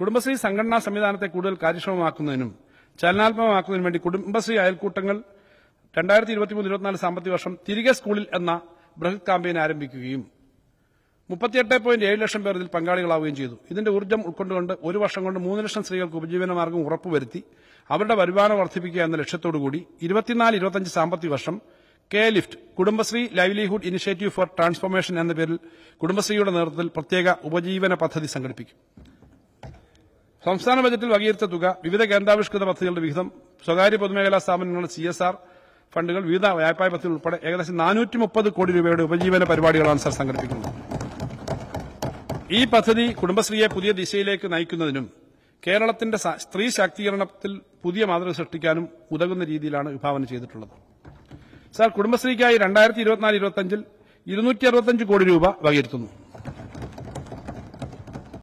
കുടുംബശ്രീ സംഘടനാ സംവിധാനത്തെ കൂടുതൽ കാര്യക്ഷമമാക്കുന്നതിനും ചലനാത്മകമാക്കുന്നതിനും വേണ്ടി കുടുംബശ്രീ അയൽക്കൂട്ടങ്ങൾ രണ്ടായിരത്തി ഇരുപത്തിമൂന്ന് ഇരുപത്തിനാല് സാമ്പത്തിക വർഷം തിരികെ സ്കൂളിൽ എന്ന ബൃഹത് കാമ്പയിൻ ആരംഭിക്കുകയും മുപ്പത്തിയെട്ട് പോയിന്റ് ഏഴ് ലക്ഷം പേർ ഇതിൽ പങ്കാളികളാവുകയും ചെയ്തു ഇതിന്റെ ഊർജ്ജം ഉൾക്കൊണ്ടുകൊണ്ട് ഒരു വർഷം കൊണ്ട് മൂന്ന് ലക്ഷം സ്ത്രീകൾക്ക് ഉപജീവനമാർഗം ഉറപ്പുവരുത്തി അവരുടെ വരുമാനം വർദ്ധിപ്പിക്കുക എന്ന ലക്ഷ്യത്തോടുകൂടി ഇരുപത്തിനാല് ഇരുപത്തിയഞ്ച് സാമ്പത്തിക വർഷം K lift Kudumbashree livelihood initiative for transformation എന്ന പേരിൽ കുടുംബശ്രീയുടെ നേതൃത്വത്തിൽ പ്രത്യേക ഉപജീവന പദ്ധതി സംഘടിപ്പിക്കും സംസ്ഥാന ബജറ്റിൽ വകയിരുത്ത തുക വിവിധ കേന്ദ്രാവിഷ്കൃത പദ്ധതികളുടെ വിഹിതം സ്വകാര്യ പൊതുമേഖലാ സ്ഥാപനങ്ങളുടെ സി എസ് ആർ ഫണ്ടുകൾ വിവിധ വായ്പാ പദ്ധതികൾ ഉൾപ്പെടെ ഏകദേശം നാനൂറ്റി മുപ്പത് കോടി രൂപയുടെ ഉപജീവന പരിപാടികളാണ് സർ സംഘടിപ്പിക്കുന്നത് ഈ പദ്ധതി കുടുംബശ്രീയെ പുതിയ ദിശയിലേക്ക് നയിക്കുന്നതിനും കേരളത്തിന്റെ സ്ത്രീ ശാക്തീകരണത്തിൽ പുതിയ മാതൃക സൃഷ്ടിക്കാനും ഉതകുന്ന രീതിയിലാണ് വിഭാവനം ചെയ്തിട്ടുള്ളത് സാർ കുടുംബശ്രീക്കായി രണ്ടായിരത്തി ഇരുപത്തിനാല് ഇരുപത്തിയഞ്ചിൽ ഇരുന്നൂറ്റി അറുപത്തിയഞ്ച് കോടി രൂപ വകയിരുത്തുന്നു